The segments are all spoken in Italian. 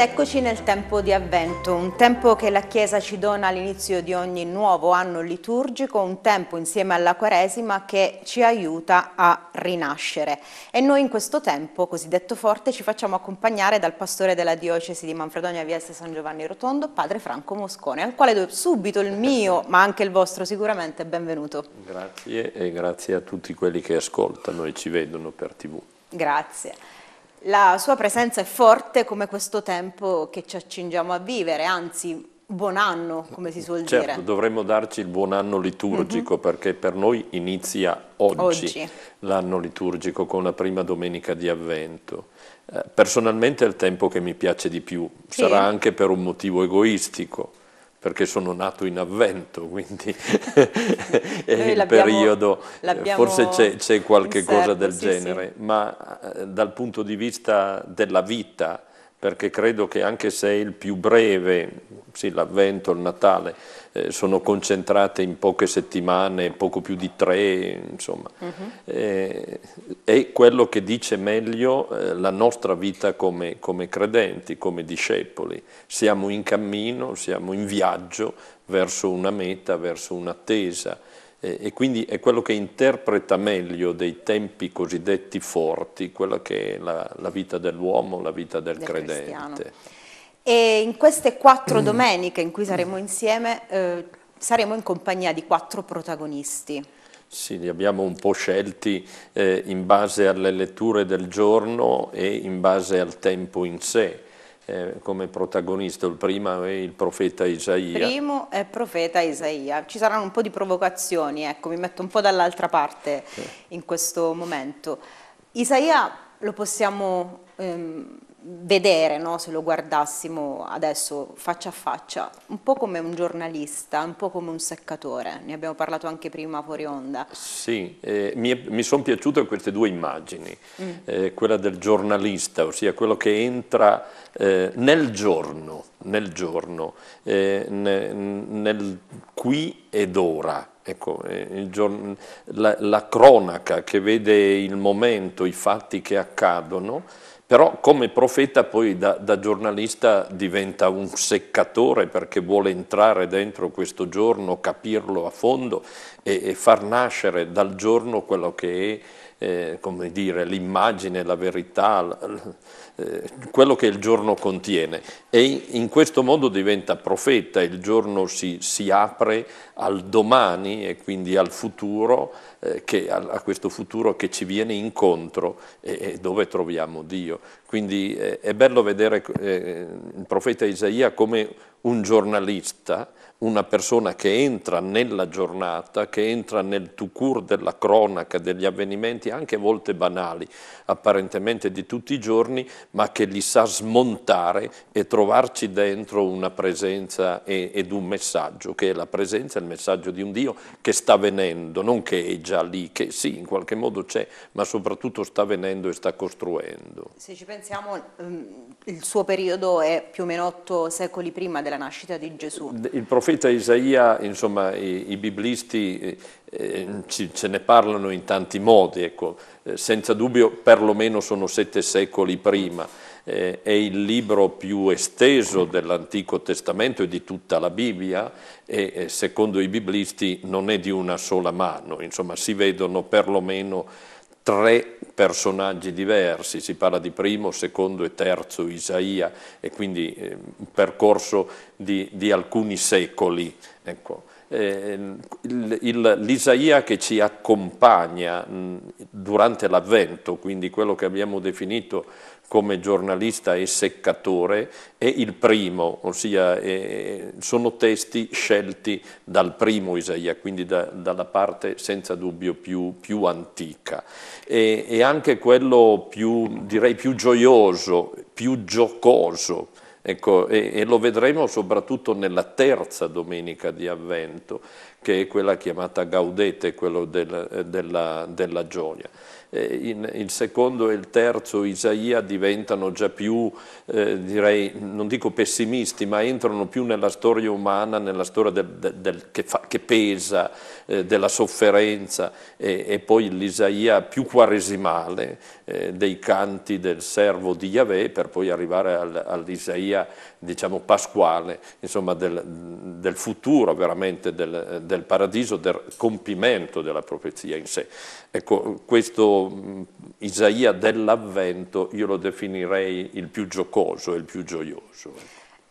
Ed eccoci nel tempo di avvento, un tempo che la Chiesa ci dona all'inizio di ogni nuovo anno liturgico, un tempo insieme alla Quaresima che ci aiuta a rinascere. E noi in questo tempo, cosiddetto forte, ci facciamo accompagnare dal pastore della diocesi di Manfredonia Vieste San Giovanni Rotondo, padre Franco Moscone, al quale do subito il mio, ma anche il vostro sicuramente, benvenuto. Grazie e grazie a tutti quelli che ascoltano e ci vedono per tv. Grazie. La sua presenza è forte come questo tempo che ci accingiamo a vivere, anzi buon anno, come si suol certo, dire. Certo, dovremmo darci il buon anno liturgico mm -hmm. perché per noi inizia oggi, oggi. l'anno liturgico con la prima domenica di avvento. Eh, personalmente è il tempo che mi piace di più, sì. sarà anche per un motivo egoistico, perché sono nato in avvento, quindi è il periodo, forse c'è, c'è qualche serbo, cosa del sì, genere, sì. ma eh, dal punto di vista della vita, perché credo che anche se è il più breve, sì, l'avvento, il Natale, eh, sono concentrate in poche settimane, poco più di tre, insomma, uh mhm. -huh. eh, è quello che dice meglio eh, la nostra vita come, come credenti, come discepoli. Siamo in cammino, siamo in viaggio verso una meta, verso un'attesa e quindi è quello che interpreta meglio dei tempi cosiddetti forti, quella che è la, la vita dell'uomo, la vita del, del credente. Cristiano. E in queste quattro domeniche in cui saremo insieme eh, saremo in compagnia di quattro protagonisti. Sì, li abbiamo un po' scelti eh, in base alle letture del giorno e in base al tempo in sé eh, come protagonista, il primo è il profeta Isaia. Il primo è il profeta Isaia, ci saranno un po' di provocazioni, ecco, mi metto un po' dall'altra parte eh. in questo momento. Isaia lo possiamo ehm, vedere no? se lo guardassimo adesso faccia a faccia, un po' come un giornalista, un po' come un seccatore, ne abbiamo parlato anche prima fuori onda. Sì, eh, mi, mi sono piaciute queste due immagini, mm. eh, quella del giornalista, ossia quello che entra eh, nel giorno, nel giorno, eh, ne, nel qui ed ora, Ecco, eh, la, la, cronaca che vede il momento, i fatti che accadono, però come profeta poi da, da, giornalista diventa un seccatore perché vuole entrare dentro questo giorno, capirlo a fondo e, e far nascere dal giorno quello che è eh, l'immagine, la verità, eh, quello che il giorno contiene e in questo modo diventa profeta, il giorno si, si apre al domani e quindi al futuro, eh, che, a, a, questo futuro che ci viene incontro e, e dove troviamo Dio. Quindi eh, è bello vedere eh, il profeta Isaia come un giornalista, una persona che entra nella giornata, che entra nel tucur della cronaca, degli avvenimenti, anche volte banali, apparentemente di tutti i giorni, ma che li sa smontare e trovarci dentro una presenza ed un messaggio, che è la presenza, il messaggio di un Dio che sta venendo, non che è già lì, che sì, in qualche modo c'è, ma soprattutto sta venendo e sta costruendo. Se ci pensiamo, ehm, il suo periodo è più o meno otto secoli prima della nascita di Gesù. Il profeta Isaia, insomma, i, i biblisti eh, eh, ci, ce ne parlano in tanti modi, ecco. eh, senza dubbio perlomeno sono sette secoli prima. Eh, è il libro più esteso dell'Antico Testamento e di tutta la Bibbia e eh, secondo i biblisti non è di una sola mano, insomma si vedono perlomeno tre personaggi diversi, si parla di primo, secondo e terzo Isaia e quindi eh, un percorso di, di alcuni secoli. Ecco eh, l'Isaia che ci accompagna mh, durante l'Avvento, quindi quello che abbiamo definito come giornalista e seccatore, è il primo, ossia eh, sono testi scelti dal primo Isaia, quindi da, dalla parte senza dubbio più, più antica. E, e, anche quello più, direi, più gioioso, più giocoso, Ecco, e, e, lo vedremo soprattutto nella terza domenica di Avvento, che è quella chiamata Gaudete, quello del, eh, della, della gioia. Eh, in, il secondo e il terzo Isaia diventano già più, eh, direi, non dico pessimisti, ma entrano più nella storia umana, nella storia del, del, del, che, fa, che, pesa, eh, della sofferenza e, e poi l'Isaia più quaresimale eh, dei canti del servo di Yahweh per poi arrivare al, all'Isaia diciamo pasquale, insomma del, futuro veramente del paradiso, del compimento della profezia in sé. Ecco, questo Isaia dell'Avvento io lo definirei il più giocoso e il più gioioso.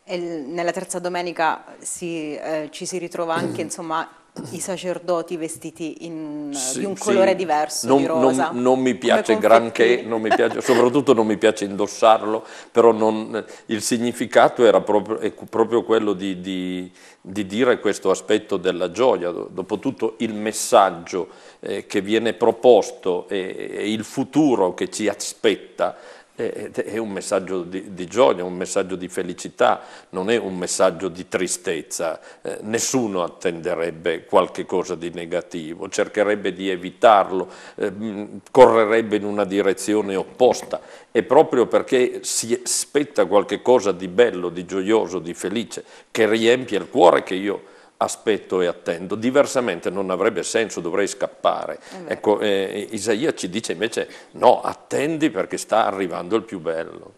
E nella terza domenica si, eh, ci si ritrova anche insomma, i sacerdoti vestiti in, eh, sì, di un colore sì. diverso, non, di rosa. Non, non mi piace granché, non mi piace, soprattutto non mi piace indossarlo, però non, il significato era proprio, proprio quello di, di, di, dire questo aspetto della gioia, dopotutto il messaggio eh, che viene proposto e, e il futuro che ci aspetta è un messaggio di, di gioia, un messaggio di felicità, non è un messaggio di tristezza. Eh, nessuno attenderebbe qualche cosa di negativo, cercherebbe di evitarlo, eh, mm, correrebbe in una direzione opposta. E proprio perché si aspetta qualche cosa di bello, di gioioso, di felice, che riempie il cuore che io aspetto e attendo, diversamente non avrebbe senso, dovrei scappare. Eh ecco, eh, Isaia ci dice invece no, attendi perché sta arrivando il più bello.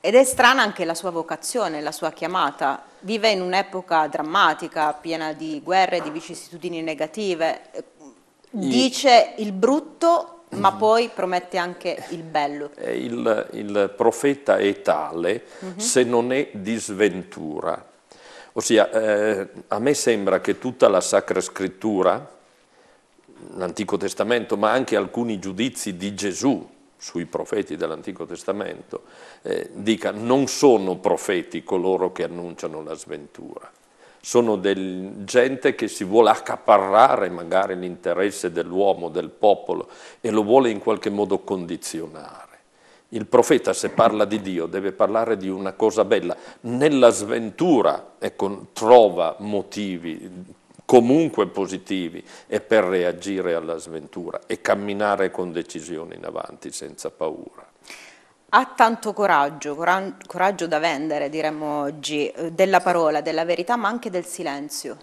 Ed è strana anche la sua vocazione, la sua chiamata. Vive in un'epoca drammatica, piena di guerre, di vicissitudini negative. Dice il brutto ma mhm. poi promette anche il bello. Eh, il, il profeta è tale uh mhm. -huh. se non è di sventura, Ossia, eh, a me sembra che tutta la Sacra Scrittura, l'Antico Testamento, ma anche alcuni giudizi di Gesù sui profeti dell'Antico Testamento, eh, dica non sono profeti coloro che annunciano la sventura, sono del, gente che si vuole accaparrare magari l'interesse dell'uomo, del popolo e lo vuole in qualche modo condizionare. Il profeta se parla di Dio deve parlare di una cosa bella. Nella sventura ecco, trova motivi comunque positivi e per reagire alla sventura e camminare con decisione in avanti senza paura. Ha tanto coraggio, coraggio da vendere diremmo oggi, eh, della parola, della verità ma anche del silenzio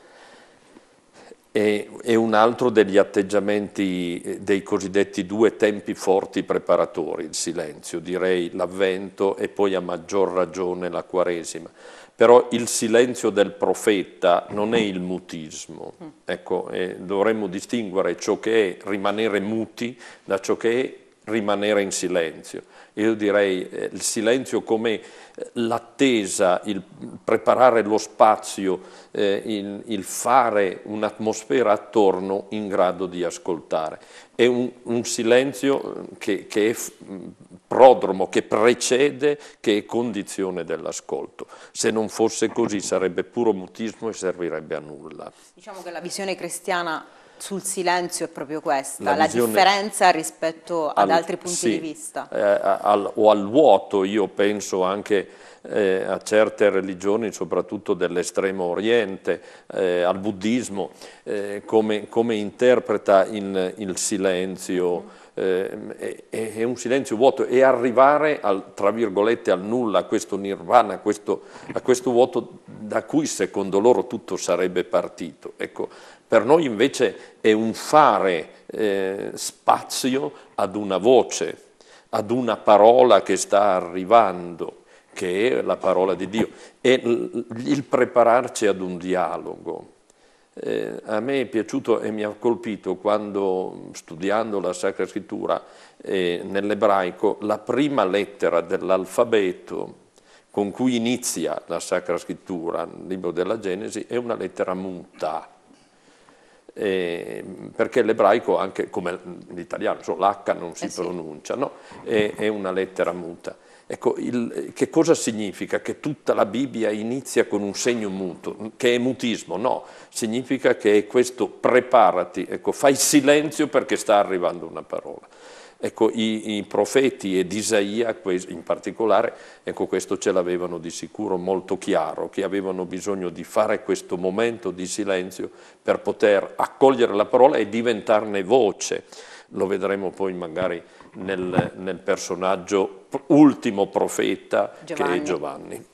e, e un altro degli atteggiamenti eh, dei cosiddetti due tempi forti preparatori, il silenzio, direi l'avvento e poi a maggior ragione la quaresima però il silenzio del profeta non è il mutismo, mm. ecco, eh, dovremmo distinguere ciò che è rimanere muti da ciò che è rimanere in silenzio. Io direi eh, il silenzio come eh, l'attesa, il preparare lo spazio, eh, il, il, fare un'atmosfera attorno in grado di ascoltare. È un, un silenzio eh, che, che, è mm, prodromo, che precede, che è condizione dell'ascolto. Se non fosse così sarebbe puro mutismo e servirebbe a nulla. Diciamo che la visione cristiana sul silenzio è proprio questa, la, la visione... differenza rispetto ad al... altri punti sì, di vista. Eh, al, o al vuoto, io penso anche eh, a certe religioni, soprattutto dell'estremo oriente, eh, al buddismo, eh, come, come, interpreta il, il silenzio. Eh, è, è, un silenzio vuoto e arrivare al, tra virgolette al nulla, a questo nirvana, a questo, a questo vuoto da cui secondo loro tutto sarebbe partito. Ecco, per noi invece è un fare eh, spazio ad una voce, ad una parola che sta arrivando, che è la parola di Dio, e il prepararci ad un dialogo. Eh, a me è piaciuto e mi ha colpito quando, studiando la Sacra Scrittura eh, nell'ebraico, la prima lettera dell'alfabeto con cui inizia la Sacra Scrittura, il libro della Genesi, è una lettera muta eh, perché l'ebraico, anche come l'italiano, l'H non si eh sì. pronuncia, no? è, è, una lettera muta. Ecco, il, che cosa significa che tutta la Bibbia inizia con un segno muto, che è mutismo? No, significa che è questo preparati, ecco, fai silenzio perché sta arrivando una parola. Ecco, i, i profeti ed Isaia in particolare, ecco, questo ce l'avevano di sicuro molto chiaro, che avevano bisogno di fare questo momento di silenzio per poter accogliere la parola e diventarne voce. Lo vedremo poi magari nel, nel personaggio ultimo profeta Giovanni. che è Giovanni.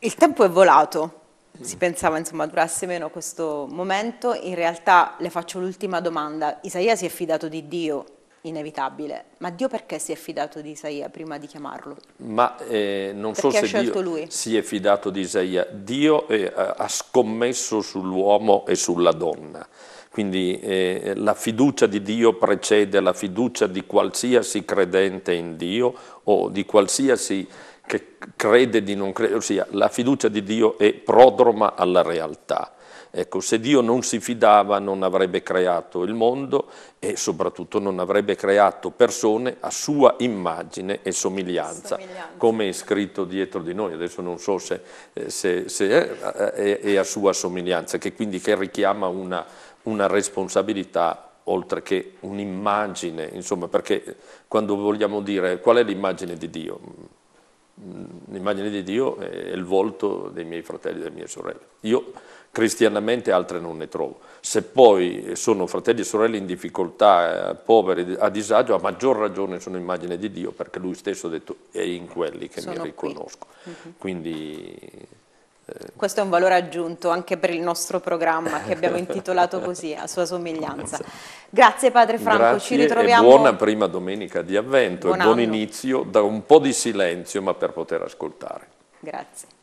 Il tempo è volato, si pensava insomma durasse meno questo momento, in realtà le faccio l'ultima domanda, Isaia si è fidato di Dio, inevitabile. Ma Dio perché si è fidato di Isaia prima di chiamarlo? Ma eh, non perché so se Dio lui? si è fidato di Isaia. Dio eh, ha scommesso sull'uomo e sulla donna. Quindi eh, la fiducia di Dio precede la fiducia di qualsiasi credente in Dio o di qualsiasi che crede di non credere, ossia la fiducia di Dio è prodroma alla realtà. Ecco, se Dio non si fidava non avrebbe creato il mondo e soprattutto non avrebbe creato persone a sua immagine e somiglianza, somiglianza. come è scritto dietro di noi, adesso non so se, eh, se, se è, eh, è, è, a sua somiglianza, che quindi che richiama una, una responsabilità oltre che un'immagine, insomma, perché quando vogliamo dire qual è l'immagine di Dio? Mm, l'immagine di Dio è il volto dei miei fratelli e delle mie sorelle. Io cristianamente altre non ne trovo. Se poi sono fratelli e sorelle in difficoltà, eh, poveri, a disagio, a maggior ragione sono immagine di Dio, perché lui stesso ha detto è in quelli che sono mi riconosco. uh Quindi, eh, Questo è un valore aggiunto anche per il nostro programma che abbiamo intitolato così, a sua somiglianza. Grazie padre Franco, Grazie ci ritroviamo. E buona prima domenica di avvento buon e buon anno. inizio da un po' di silenzio ma per poter ascoltare. Grazie.